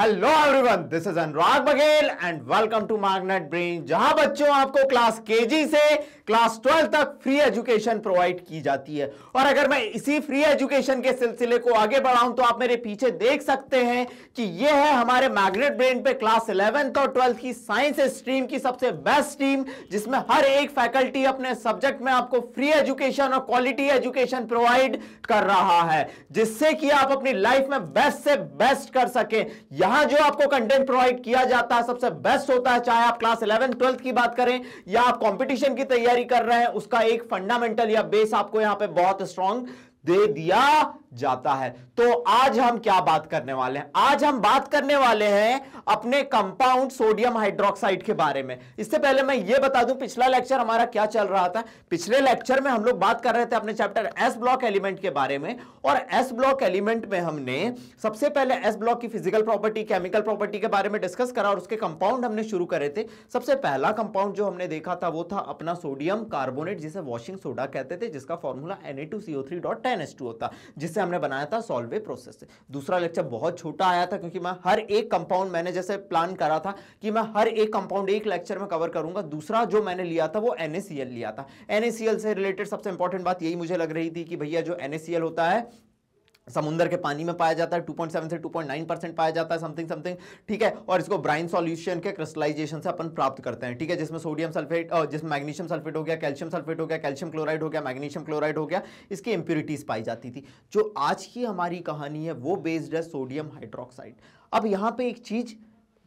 Hello everyone this is Anurag Baghel and welcome to Magnet Brain जहां बच्चों आपको क्लास केजी से क्लास ट्वेल्व तक फ्री एजुकेशन प्रोवाइड की जाती है और अगर मैं इसी फ्री एजुकेशन के सिलसिले को आगे बढ़ाऊं तो आप मेरे पीछे देख सकते हैं कि ये है हमारे मैग्नेट ब्रेन पे क्लास इलेवेंथ और ट्वेल्थ की साइंस स्ट्रीम की सबसे बेस्ट टीम जिसमें हर एक फैकल्टी अपने सब्जेक्ट में आपको फ्री एजुकेशन और क्वालिटी एजुकेशन प्रोवाइड कर रहा है जिससे कि आप अपनी लाइफ में बेस्ट से बेस्ट कर सकें यहां जो आपको कंटेंट प्रोवाइड किया जाता है सबसे बेस्ट होता है चाहे आप क्लास इलेवन ट्वेल्थ की बात करें या आप कॉम्पिटिशन की तैयारी कर रहे हैं उसका एक फंडामेंटल या बेस आपको यहां पर बहुत स्ट्रॉन्ग दे दिया जाता है तो आज हम क्या बात करने वाले हैं आज हम बात करने वाले हैं अपने कंपाउंड सोडियम हाइड्रोक्साइड के बारे में इससे पहले मैं ये बता दूं पिछला लेक्चर हमारा क्या चल रहा था पिछले लेक्चर में हम लोग बात कर रहे थे अपने चैप्टर एस ब्लॉक एलिमेंट के बारे में और एस ब्लॉक एलिमेंट में हमने सबसे पहले एस ब्लॉक की फिजिकल प्रॉपर्टी केमिकल प्रॉपर्टी के बारे में डिस्कस करा और उसके कंपाउंड हमने शुरू करे थे सबसे पहला कंपाउंड जो हमने देखा था वो था अपना सोडियम कार्बोनेट जिसे वॉशिंग सोडा कहते थे जिसका फॉर्मूला एन होता जिसे हमने बनाया था सॉल्वे प्रोसेस से दूसरा लेक्चर बहुत छोटा आया था क्योंकि मैं हर एक कंपाउंड मैंने जैसे प्लान करा था कि मैं हर एक कंपाउंड एक लेक्चर में कवर करूंगा दूसरा जो मैंने लिया था वो एन लिया था एन से रिलेटेड सबसे इंपॉर्टेंट बात यही मुझे लग रही थी कि भैया जो एन होता है समुंदर के पानी में पाया जाता है 2.7 से 2.9 परसेंट पाया जाता है समथिंग समथिंग ठीक है और इसको ब्राइन सॉल्यूशन के क्रिस्टलाइजेशन से अपन प्राप्त करते हैं ठीक है जिसमें सोडियम सल्फेट और जिसमें मैग्नीशियम सल्फेट हो गया कैल्शियम सल्फेट हो गया कैल्शियम क्लोराइड हो गया मैग्नीशियम क्लोराइड हो गया इसकी इंप्यूरिटीज पाई जाती थी जो आज की हमारी कहानी है वो बेस्ड है सोडियम हाइड्रोक्साइड अब यहाँ पर एक चीज़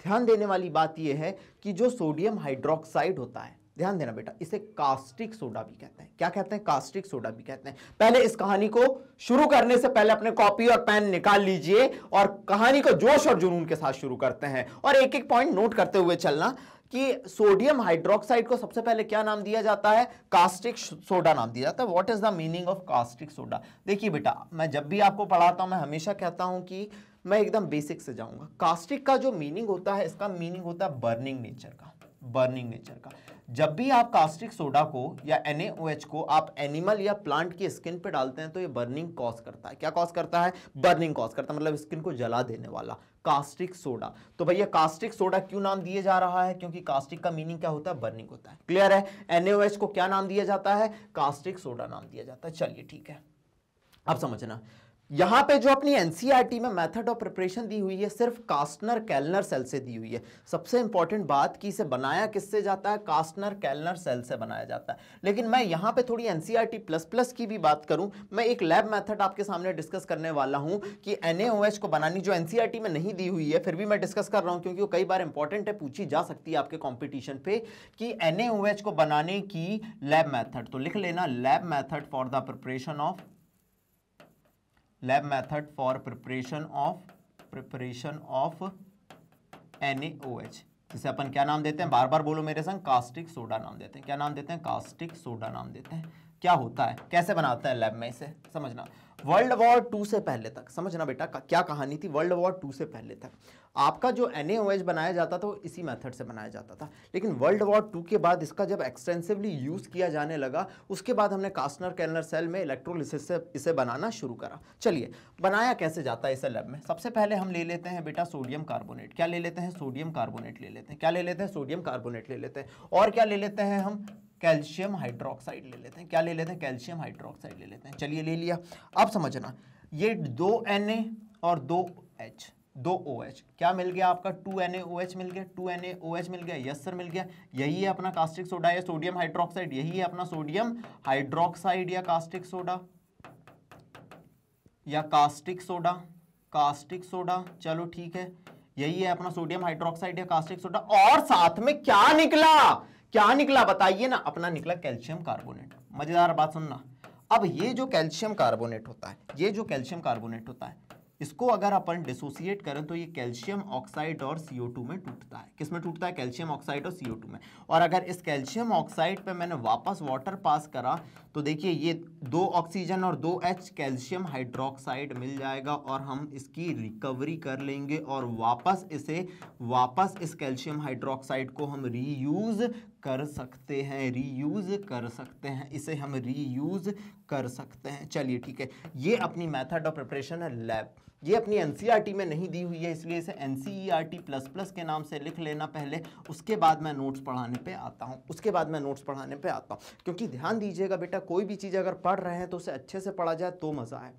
ध्यान देने वाली बात यह है कि जो सोडियम हाइड्रोक्साइड होता है ध्यान देना बेटा इसे कास्टिक सोडा भी कहते हैं क्या कहते हैं कास्टिक सोडा भी कहते हैं पहले इस कहानी को शुरू करने से पहले अपने कॉपी और पेन निकाल लीजिए और कहानी को जोश और जुनून के साथ शुरू करते हैं और एक एक पॉइंट नोट करते हुए चलना कि सोडियम हाइड्रोक्साइड को सबसे पहले क्या नाम दिया जाता है कास्टिक सोडा नाम दिया जाता है what is the meaning of caustic soda देखिए बेटा मैं जब भी आपको पढ़ाता हूँ मैं हमेशा कहता हूँ कि मैं एकदम बेसिक से जाऊँगा कास्टिक का जो मीनिंग होता है इसका मीनिंग होता है बर्निंग नेचर का बर्निंग नेचर का जब भी आप कास्टिक सोडा को या NaOH को आप एनिमल या प्लांट की स्किन पे डालते हैं तो ये बर्निंग कॉज करता है क्या कॉज करता है बर्निंग कॉज करता है मतलब स्किन को जला देने वाला कास्टिक सोडा तो भैया कास्टिक सोडा क्यों नाम दिए जा रहा है क्योंकि कास्टिक का मीनिंग क्या होता है बर्निंग होता है क्लियर है एनएओएच को क्या नाम दिया जाता है कास्टिक सोडा नाम दिया जाता है चलिए ठीक है अब समझना यहां पे जो अपनी एनसीईआरटी e में मेथड ऑफ प्रिपरेशन दी हुई है सिर्फ कास्टनर कैलनर सेल से दी हुई है सबसे इंपॉर्टेंट बात कि इसे बनाया किससे जाता है कास्टनर कैलनर सेल से बनाया जाता है लेकिन मैं यहां पे थोड़ी एनसीईआरटी प्लस प्लस की भी बात करूं मैं एक लैब मेथड आपके सामने डिस्कस करने वाला हूं कि एन को बनानी जो एनसीआरटी e में नहीं दी हुई है फिर भी मैं डिस्कस कर रहा हूं क्योंकि वो कई बार इंपॉर्टेंट है पूछी जा सकती है आपके कॉम्पिटिशन पे कि एन को बनाने की लैब मैथड तो लिख लेना lab method for the preparation of lab method for preparation of preparation of H जिसे अपन क्या नाम देते हैं बार बार बोलो मेरे संग कास्टिक सोडा नाम देते हैं क्या नाम देते हैं कास्टिक सोडा नाम देते हैं क्या होता है कैसे बनाता है लैब में इसे समझना वर्ल्ड वॉर टू से पहले तक समझना बेटा क्या कहानी थी वर्ल्ड वॉर टू से पहले तक आपका जो एन बनाया जाता था वो इसी मेथड से बनाया जाता था लेकिन वर्ल्ड वॉर टू के बाद इसका जब एक्सटेंसिवली यूज़ किया जाने लगा उसके बाद हमने कास्टनर कैनर सेल में इलेक्ट्रोलिसिस से इसे बनाना शुरू करा चलिए बनाया कैसे जाता है इसे लैब में सबसे पहले हम ले लेते हैं बेटा सोडियम कार्बोनेट क्या ले लेते हैं सोडियम कार्बोनेट ले लेते हैं क्या ले लेते हैं सोडियम कार्बोनेट ले लेते हैं और क्या ले लेते हैं हम कैल्शियम हाइड्रोक्साइड ले लेते हैं क्या ले लेते हैं कैल्शियम हाइड्रोक्साइड ले लेते हैं चलिए ले लिया अब समझना ये दो एन ए और दो एच दो ओ OH. एच क्या मिल गया आपका two N A O H मिल गया two N A O H मिल गया यस सर मिल गया यही है अपना कास्टिक सोडा या सोडियम हाइड्रोक्साइड यही है अपना सोडियम हाइड्रोक्साइड या कास्टिक सोडा या कास्टिक सोडा कास्टिक सोडा चलो ठीक है यही है अपना सोडियम हाइड्रोक्साइड या कास्टिक सोडा और साथ में क्या निकला क्या निकला बताइए ना अपना निकला कैल्शियम कार्बोनेट मजेदार बात सुनना अब ये जो कैल्शियम कार्बोनेट होता है ये जो कैल्शियम कार्बोनेट होता है इसको अगर अपन डिसोसिएट करें तो ये कैल्शियम ऑक्साइड और CO2 में टूटता है किसमें टूटता है कैल्शियम ऑक्साइड और CO2 में और अगर इस कैल्शियम ऑक्साइड पे मैंने वापस वाटर पास करा तो देखिए ये दो ऑक्सीजन और दो एच कैल्शियम हाइड्रोक्साइड मिल जाएगा और हम इसकी रिकवरी कर लेंगे और वापस इसे वापस इस कैल्शियम हाइड्रोक्साइड को हम रीयूज कर सकते हैं रीयूज़ कर सकते हैं इसे हम रीयूज़ कर सकते हैं चलिए ठीक है ये अपनी मैथड ऑफ प्रिपरेशन है लैब ये अपनी एन e में नहीं दी हुई है इसलिए इसे एन प्लस प्लस के नाम से लिख लेना पहले उसके बाद मैं नोट्स पढ़ाने पे आता हूँ उसके बाद मैं नोट्स पढ़ाने पे आता हूँ क्योंकि ध्यान दीजिएगा बेटा कोई भी चीज़ अगर पढ़ रहे हैं तो उसे अच्छे से पढ़ा जाए तो मज़ा आए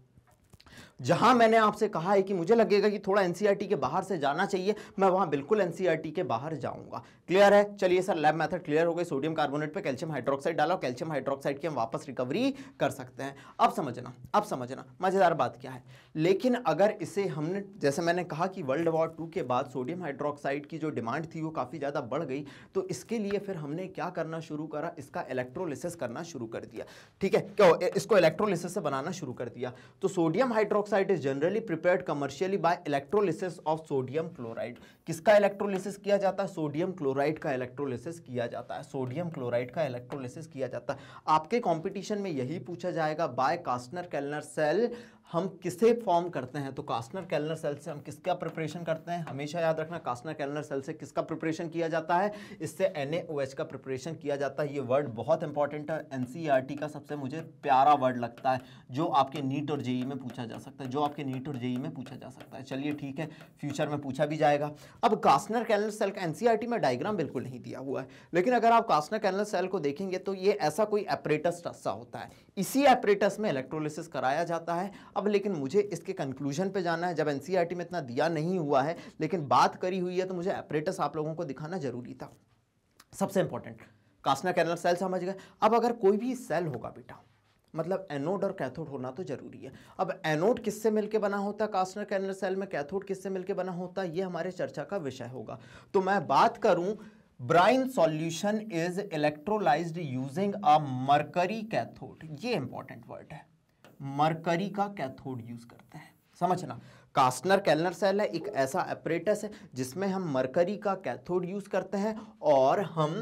जहां मैंने आपसे कहा है कि मुझे लगेगा कि थोड़ा एनसीईआरटी e के बाहर से जाना चाहिए मैं वहां बिल्कुल एनसीईआरटी e के बाहर जाऊंगा क्लियर है चलिए सर लैब मेथड क्लियर हो गई सोडियम कार्बोनेट पे कैल्शियम हाइड्रोक्साइड डालो कैल्शियम हाइड्रोक्साइड की हम वापस रिकवरी कर सकते हैं अब समझना अब समझना मजेदार बात क्या है लेकिन अगर इसे हमने जैसे मैंने कहा कि वर्ल्ड वॉर टू के बाद सोडियम हाइड्रोक्साइड की जो डिमांड थी वो काफ़ी ज़्यादा बढ़ गई तो इसके लिए फिर हमने क्या करना शुरू करा इसका इलेक्ट्रोलिसिस करना शुरू कर दिया ठीक है क्यों इसको इलेक्ट्रोलिसिस से बनाना शुरू कर दिया तो sodium hydro hydroxide is generally prepared commercially by electrolysis of sodium chloride किसका इलेक्ट्रोलिसिस किया जाता है सोडियम क्लोराइड का इलेक्ट्रोलिसिस किया जाता है सोडियम क्लोराइड का इलेक्ट्रोलिसिस किया जाता है आपके कॉम्पिटिशन में यही पूछा जाएगा बाय कास्टनर कैलनर सेल हम किसे फॉर्म करते हैं तो कास्टनर कैलनर सेल से हम किसका प्रिपरेशन करते हैं हमेशा याद रखना कास्टनर कैलनर सेल से किसका प्रिपरेशन किया जाता है इससे एन का प्रिपरेशन किया जाता है ये वर्ड बहुत इंपॉर्टेंट है एन e का सबसे मुझे प्यारा वर्ड लगता है जो आपके नीट और जेई में पूछा जा सकता है जो आपके नीट और जेई में पूछा जा सकता है चलिए ठीक है फ्यूचर में पूछा भी जाएगा अब कास्टनर कैलनर सेल का एन e में डायग्राम बिल्कुल नहीं दिया हुआ है लेकिन अगर आप कास्टनर कैलनर सेल को देखेंगे तो ये ऐसा कोई एपरेटस रस्सा होता है इसी एपरेटस में इलेक्ट्रोलिसिस कराया जाता है अब अब लेकिन मुझे इसके कंक्लूजन पे जाना है जब एनसीईआरटी e में इतना दिया नहीं हुआ है लेकिन बात करी हुई है तो मुझे अपरेटस आप लोगों को दिखाना जरूरी था सबसे इंपॉर्टेंट कास्ना कैनल सेल समझ गए अब अगर कोई भी सेल होगा बेटा मतलब एनोड और कैथोड होना तो जरूरी है अब एनोड किससे मिलके बना होता है कास्टर कैनल सेल में कैथोड किससे मिलके बना होता है ये हमारे चर्चा का विषय होगा तो मैं बात करूं brine solution is electrolysed using a mercury cathode ये इंपॉर्टेंट वर्ड है मरकरी का कैथोड यूज करते हैं समझना कास्टनर कैलनर सेल है एक ऐसा अपरेटस है जिसमें हम मरकरी का कैथोड यूज करते हैं और हम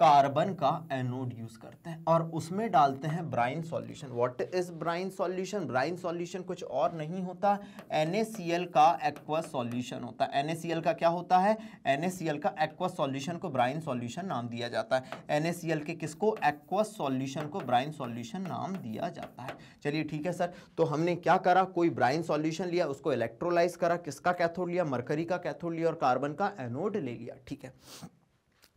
कार्बन का एनोड यूज करते हैं और उसमें डालते हैं brine solution what is brine solution brine solution कुछ और नहीं होता NaCl का एक्वा सॉल्यूशन होता है NaCl का क्या होता है NaCl का एक्वा सॉल्यूशन को ब्राइन सॉल्यूशन नाम दिया जाता है NaCl के किसको एक्वा सॉल्यूशन को ब्राइन सॉल्यूशन नाम दिया जाता है चलिए ठीक है सर तो हमने क्या करा कोई ब्राइन सॉल्यूशन लिया उसको इलेक्ट्रोलाइज करा किसका कैथोड लिया मरकरी का कैथोड लिया और कार्बन का एनोड ले लिया ठीक है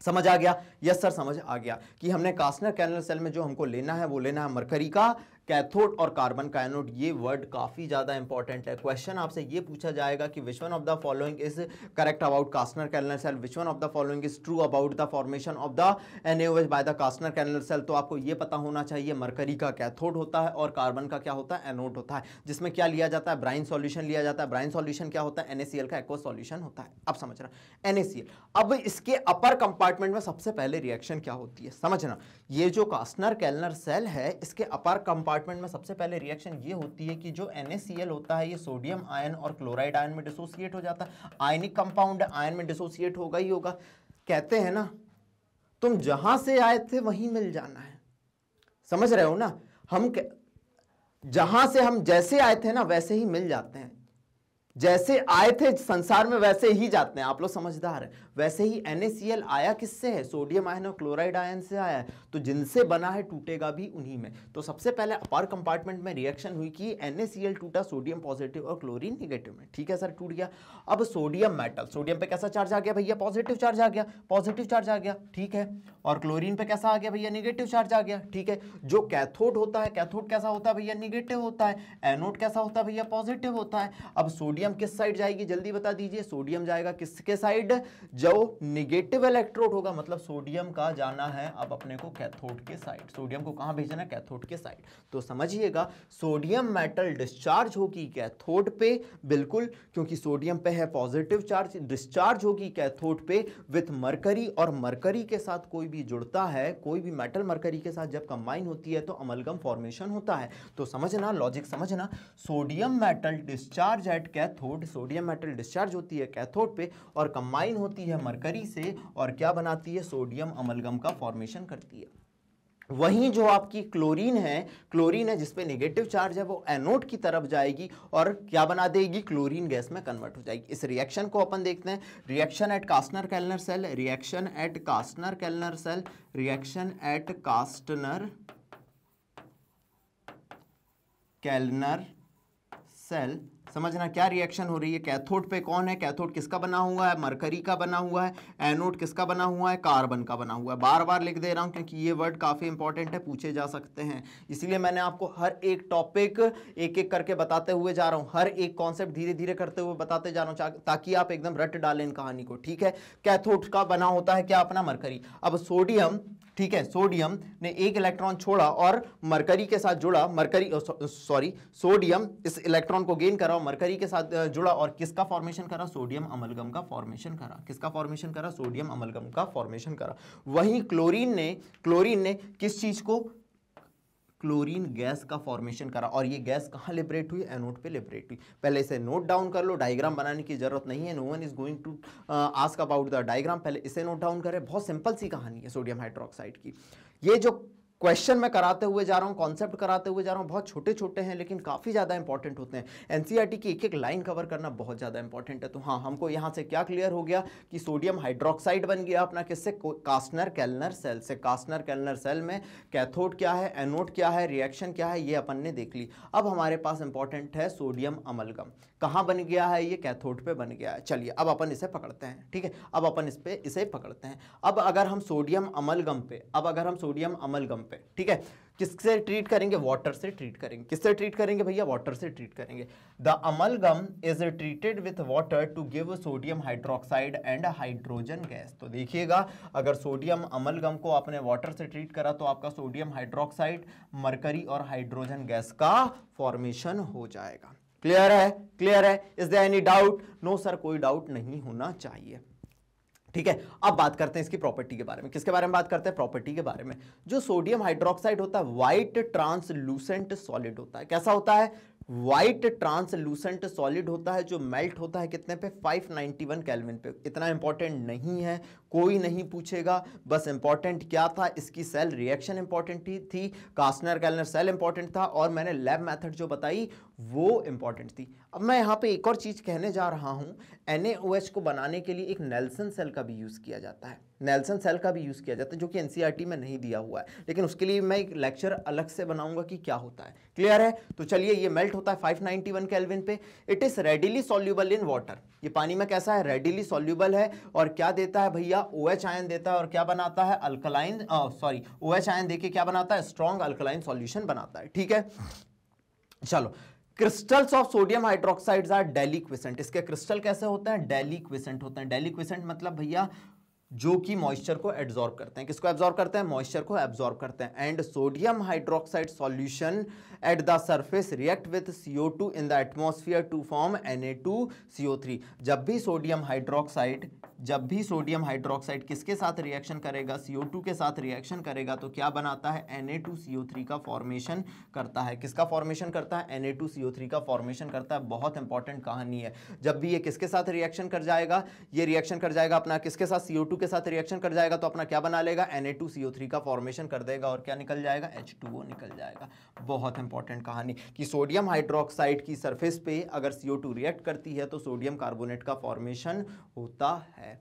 समझ आ गया यस सर समझ आ गया कि हमने कास्टनर कैनल सेल में जो हमको लेना है वो लेना है मरकरी का कैथोड और कार्बन कायनोड ये वर्ड काफ़ी ज़्यादा इंपॉर्टेंट है क्वेश्चन आपसे ये पूछा जाएगा कि which one of the following is correct about Castner Kellner cell which one of the following is true about the formation of the H by the Castner Kellner cell तो आपको ये पता होना चाहिए मरकरी का कैथोड होता है और कार्बन का क्या होता है एनोड होता है जिसमें क्या लिया जाता है ब्राइन सॉल्यूशन लिया जाता है ब्राइन सॉल्यूशन क्या होता है एनएसीएल का एक्व सॉल्यूशन होता है अब समझ रहा एनएसीएल अब इसके अपर कंपार्टमेंट में सबसे पहले रिएक्शन क्या होती है समझना ये जो कास्टनर कैलनर सेल है इसके अपर कंपार्ट कंपार्टमेंट में सबसे पहले रिएक्शन ये होती है कि जो एन होता है ये सोडियम आयन और क्लोराइड आयन में डिसोसिएट हो जाता है आयनिक कंपाउंड आयन में डिसोसिएट होगा ही होगा कहते हैं ना तुम जहां से आए थे वहीं मिल जाना है समझ रहे हो ना हम जहां से हम जैसे आए थे ना वैसे ही मिल जाते हैं जैसे आए थे संसार में वैसे ही जाते हैं आप लोग समझदार हैं वैसे ही NaCl आया किससे है सोडियम आयन और क्लोराइड आयन से आया है तो जिनसे बना है टूटेगा भी उन्हीं में तो सबसे पहले अपार कंपार्टमेंट में रिएक्शन हुई कि NaCl टूटा सोडियम पॉजिटिव और क्लोरीन निगेटिव में ठीक है सर टूट गया अब सोडियम मेटल सोडियम पर कैसा चार्ज आ गया भैया पॉजिटिव चार्ज आ गया पॉजिटिव चार्ज आ गया ठीक है और क्लोरीन पर कैसा आ गया भैया निगेटिव चार्ज आ गया ठीक है जो कैथोड होता है कैथोड कैसा होता है भैया निगेटिव होता है एनोड कैसा होता है भैया पॉजिटिव होता है अब सोडियम सोडियम किस साइड जाएगी जल्दी बता दीजिए सोडियम जाएगा किसके साइड जो निगेटिव इलेक्ट्रोड होगा मतलब सोडियम का जाना है अब अपने को कैथोड के साइड सोडियम को कहां भेजना है कैथोड के साइड तो समझिएगा सोडियम मेटल डिस्चार्ज होगी कैथोड पे बिल्कुल क्योंकि सोडियम पे है पॉजिटिव चार्ज डिस्चार्ज होगी कैथोड पे विथ मरकरी और मरकरी के साथ कोई भी जुड़ता है कोई भी मेटल मरकरी के साथ जब कंबाइन होती है तो अमलगम फॉर्मेशन होता है तो समझना लॉजिक समझना sodium metal discharge at cath cathode sodium metal discharge होती है कैथोड पे और कंबाइन होती है मरकरी से और क्या बनाती है सोडियम अमलगम का फॉर्मेशन करती है वहीं जो आपकी क्लोरीन है क्लोरीन है जिसपे नेगेटिव चार्ज है वो एनोड की तरफ जाएगी और क्या बना देगी क्लोरीन गैस में कन्वर्ट हो जाएगी इस रिएक्शन को अपन देखते हैं reaction at Castner Kellner cell reaction at Castner Kellner cell reaction at Castner Kellner cell समझना क्या रिएक्शन हो रही है कैथोड पे कौन है कैथोड किसका बना हुआ है मरकरी का बना हुआ है एनोड किसका बना हुआ है कार्बन का बना हुआ है बार बार लिख दे रहा हूँ क्योंकि ये वर्ड काफ़ी इंपॉर्टेंट है पूछे जा सकते हैं इसीलिए मैंने आपको हर एक टॉपिक एक एक करके बताते हुए जा रहा हूँ हर एक कॉन्सेप्ट धीरे धीरे करते हुए बताते जा रहा हूँ ताकि आप एकदम रट डालें इन कहानी को ठीक है कैथोड का बना होता है क्या अपना मरकरी अब सोडियम ठीक है सोडियम ने एक इलेक्ट्रॉन छोड़ा और मरकरी के साथ जुड़ा मरकरी सॉरी सोडियम इस इलेक्ट्रॉन को गेन करा मरकरी के साथ जुड़ा और किसका फॉर्मेशन करा सोडियम अमलगम का फॉर्मेशन करा किसका फॉर्मेशन करा सोडियम अमलगम का फॉर्मेशन करा वहीं क्लोरीन ने क्लोरीन ने किस चीज को क्लोरीन गैस का फॉर्मेशन करा और ये गैस कहाँ लिबरेट हुई एनोड पे लिबरेट हुई पहले इसे नोट डाउन कर लो डायग्राम बनाने की जरूरत नहीं है no one is going to ask about the diagram पहले इसे नोट डाउन करें बहुत सिंपल सी कहानी है सोडियम हाइड्रोक्साइड की ये जो क्वेश्चन में कराते हुए जा रहा हूँ कॉन्सेप्ट कराते हुए जा रहा हूँ बहुत छोटे छोटे हैं लेकिन काफ़ी ज़्यादा इंपॉर्टेंट होते हैं एनसीईआरटी e की एक एक लाइन कवर करना बहुत ज़्यादा इंपॉर्टेंट है तो हाँ हमको यहाँ से क्या क्लियर हो गया कि सोडियम हाइड्रोक्साइड बन गया अपना किससे कास्टनर कैलनर सेल से कास्टनर कैलनर सेल में कैथोड क्या है एनोड क्या है रिएक्शन क्या है ये अपन ने देख ली अब हमारे पास इंपॉर्टेंट है सोडियम अमलगम कहाँ बन गया है ये कैथोड पे बन गया है चलिए अब अपन इसे पकड़ते हैं ठीक है अब अपन इस पर इसे पकड़ते हैं अब अगर हम सोडियम अमलगम पे अब अगर हम सोडियम अमलगम पे ठीक है किससे ट्रीट करेंगे वाटर से ट्रीट करेंगे किससे ट्रीट करेंगे भैया वाटर से ट्रीट करेंगे the amalgam is treated with water to give sodium hydroxide and hydrogen gas तो देखिएगा अगर सोडियम अमलगम को आपने वाटर से ट्रीट करा तो आपका सोडियम हाइड्रोक्साइड मरकरी और हाइड्रोजन गैस का फॉर्मेशन हो जाएगा क्लियर है क्लियर है is there any doubt no sir कोई डाउट नहीं होना चाहिए ठीक है अब बात करते हैं इसकी प्रॉपर्टी के बारे में किसके बारे में बात करते हैं प्रॉपर्टी के बारे में जो सोडियम हाइड्रोक्साइड होता है व्हाइट ट्रांसलूसेंट सॉलिड होता है कैसा होता है व्हाइट ट्रांसलूसेंट सॉलिड होता है जो मेल्ट होता है कितने पे 591 केल्विन पे इतना इंपॉर्टेंट नहीं है कोई नहीं पूछेगा बस इंपॉर्टेंट क्या था इसकी सेल रिएक्शन इंपॉर्टेंट थी कास्टनर कैलनर सेल इंपॉर्टेंट था और मैंने लैब मेथड जो बताई वो इम्पॉर्टेंट थी अब मैं यहाँ पे एक और चीज़ कहने जा रहा हूँ एन को बनाने के लिए एक नेल्सन सेल का भी यूज़ किया जाता है नेल्सन सेल का भी यूज़ किया जाता है जो कि एन e में नहीं दिया हुआ है लेकिन उसके लिए मैं एक लेक्चर अलग से बनाऊंगा कि क्या होता है क्लियर है तो चलिए ये मेल्ट होता है 591 केल्विन पे it is readily soluble in water ये पानी में कैसा है रेडिली सॉल्यूबल है और क्या देता है भैया ओ OH आयन देता है और क्या बनाता है alkaline sorry O OH ion दे क्या बनाता है स्ट्रॉन्ग अल्कलाइन सॉल्यूशन बनाता है ठीक है चलो crystals of sodium hydroxides are deliquescent इसके क्रिस्टल कैसे होते हैं डेलीक्विसेंट होते हैं डेलीक्विसेंट मतलब भैया जो कि मॉइस्चर को एब्जॉर्ब करते हैं किसको एब्जॉर्ब करते हैं मॉइस्चर को एब्जॉर्ब करते हैं and sodium hydroxide solution at the surface react with CO2 in the atmosphere to form Na2CO3 जब भी सोडियम हाइड्रोक्साइड जब भी सोडियम हाइड्रोक्साइड किसके साथ रिएक्शन करेगा CO2 के साथ रिएक्शन करेगा तो क्या बनाता है Na2CO3 का फॉर्मेशन करता है किसका फॉर्मेशन करता है Na2CO3 का फॉर्मेशन करता है बहुत इंपॉर्टेंट कहानी है जब भी ये किसके साथ रिएक्शन कर जाएगा ये रिएक्शन कर जाएगा अपना किसके साथ CO2 के साथ रिएक्शन कर जाएगा तो अपना क्या बना लेगा एन का फॉर्मेशन कर देगा और क्या निकल जाएगा एच निकल जाएगा बहुत इंपॉर्टेंट कहानी कि सोडियम हाइड्रोक्साइड की सरफेस पे अगर सीओ रिएक्ट करती है तो सोडियम कार्बोनेट का फॉर्मेशन होता है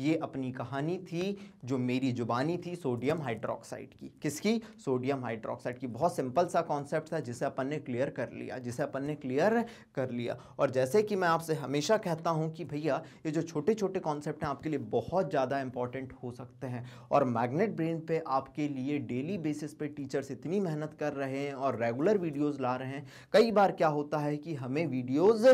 ये अपनी कहानी थी जो मेरी जुबानी थी सोडियम हाइड्रोक्साइड की किसकी सोडियम हाइड्रोक्साइड की बहुत सिंपल सा कॉन्सेप्ट था जिसे अपन ने क्लियर कर लिया जिसे अपन ने क्लियर कर लिया और जैसे कि मैं आपसे हमेशा कहता हूँ कि भैया ये जो छोटे छोटे कॉन्सेप्ट हैं आपके लिए बहुत ज़्यादा इंपॉर्टेंट हो सकते हैं और मैग्नेट ब्रेन पर आपके लिए डेली बेसिस पे टीचर्स इतनी मेहनत कर रहे हैं और रेगुलर वीडियोज़ ला रहे हैं कई बार क्या होता है कि हमें वीडियोज़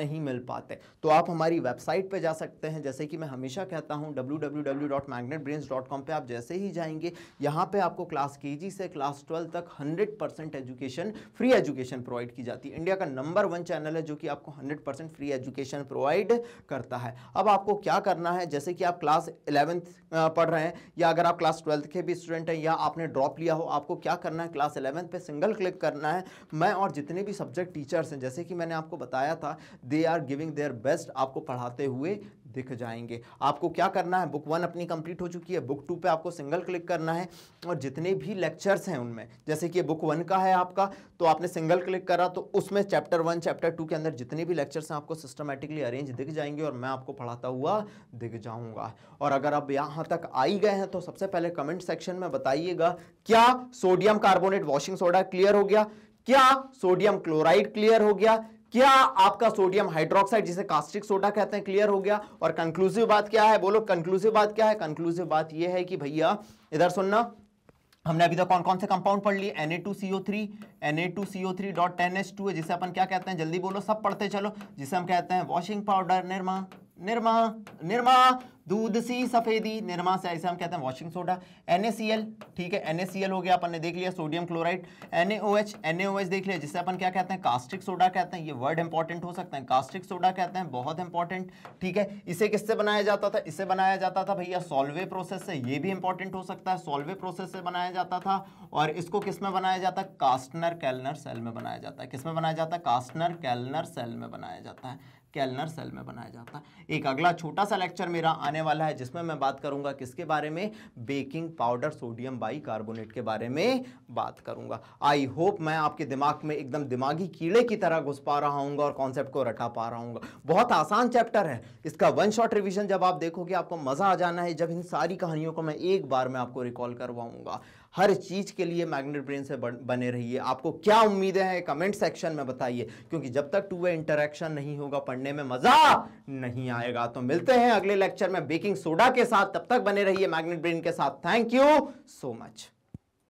नहीं मिल पाते तो आप हमारी वेबसाइट पर जा सकते हैं जैसे कि मैं हमेशा कहता करता हूँ डब्ल्यू www.magnetbrains.com पे आप जैसे ही जाएंगे यहाँ पे आपको क्लास केजी से क्लास ट्वेल्व तक 100 percent education free education provide की जाती है इंडिया का नंबर वन चैनल है जो कि आपको 100 परसेंट फ्री एजुकेशन प्रोवाइड करता है अब आपको क्या करना है जैसे कि आप क्लास इलेवेंथ पढ़ रहे हैं या अगर आप क्लास ट्वेल्थ के भी स्टूडेंट हैं या आपने ड्रॉप लिया हो आपको क्या करना है क्लास इलेवंथ पर सिंगल क्लिक करना है मैं और जितने भी सब्जेक्ट टीचर्स हैं जैसे कि मैंने आपको बताया था they are giving their best आपको पढ़ाते हुए दिख जाएंगे आपको क्या करना है बुक वन अपनी कंप्लीट हो चुकी है बुक टू पे आपको सिंगल क्लिक करना है और जितने भी लेक्चर्स हैं उनमें जैसे कि बुक वन का है आपका तो आपने सिंगल क्लिक करा तो उसमें चैप्टर वन चैप्टर टू के अंदर जितने भी लेक्चर्स हैं आपको सिस्टमेटिकली अरेंज दिख जाएंगे और मैं आपको पढ़ाता हुआ दिख जाऊँगा और अगर आप यहाँ तक आई गए हैं तो सबसे पहले कमेंट सेक्शन में बताइएगा क्या sodium carbonate washing soda clear हो गया क्या सोडियम क्लोराइड क्लियर हो गया क्या आपका सोडियम हाइड्रोक्साइड जिसे कास्टिक सोडा कहते हैं क्लियर हो गया और कंक्लूसिव बात क्या है बोलो कंक्लूसिव बात क्या है कंक्लूसिव बात यह है कि भैया इधर सुनना हमने अभी तक कौन कौन से कंपाउंड पढ़ लिए Na2CO3, Na2CO3.10H2 है जिसे अपन क्या कहते हैं जल्दी बोलो सब पढ़ते चलो जिसे हम कहते हैं वॉशिंग पाउडर निर्मा निर्मा निर्मा दूध सी सफेदी निर्मा से ऐसे हम कहते हैं वॉशिंग सोडा NaCl ठीक है NaCl हो गया अपन ने देख लिया सोडियम क्लोराइड NaOH NaOH देख लिया जिससे अपन क्या कहते हैं कास्टिक सोडा कहते हैं ये वर्ड इंपॉर्टेंट हो सकता है कास्टिक सोडा कहते हैं बहुत इंपॉर्टेंट ठीक है इसे किससे बनाया जाता था इसे बनाया जाता था भैया सोलवे प्रोसेस से ये भी इंपॉर्टेंट हो सकता है सोलवे प्रोसेस से बनाया जाता था और इसको किस में बनाया जाता है कास्टनर कैलनर सेल में बनाया जाता है किसमें बनाया जाता है कास्टनर कैलनर सेल में बनाया जाता है कैलनर सेल में बनाया जाता है एक अगला छोटा सा लेक्चर मेरा आने वाला है जिसमें मैं बात करूंगा किसके बारे में baking powder sodium bicarbonate के बारे में बात करूंगा आई होप मैं आपके दिमाग में एकदम दिमागी कीड़े की तरह घुस पा रहा हूँ और कॉन्सेप्ट को रटा पा रहा हूँ बहुत आसान चैप्टर है इसका वन शॉट रिविजन जब आप देखोगे आपको मज़ा आ जाना है जब इन सारी कहानियों को मैं एक बार में आपको रिकॉल करवाऊंगा हर चीज़ के लिए मैग्नेट ब्रेन से बने रहिए आपको क्या उम्मीदें हैं कमेंट सेक्शन में बताइए क्योंकि जब तक टू वे इंटरेक्शन नहीं होगा पढ़ने में मज़ा नहीं आएगा तो मिलते हैं अगले लेक्चर में बेकिंग सोडा के साथ तब तक बने रहिए मैग्नेट ब्रेन के साथ थैंक यू सो मच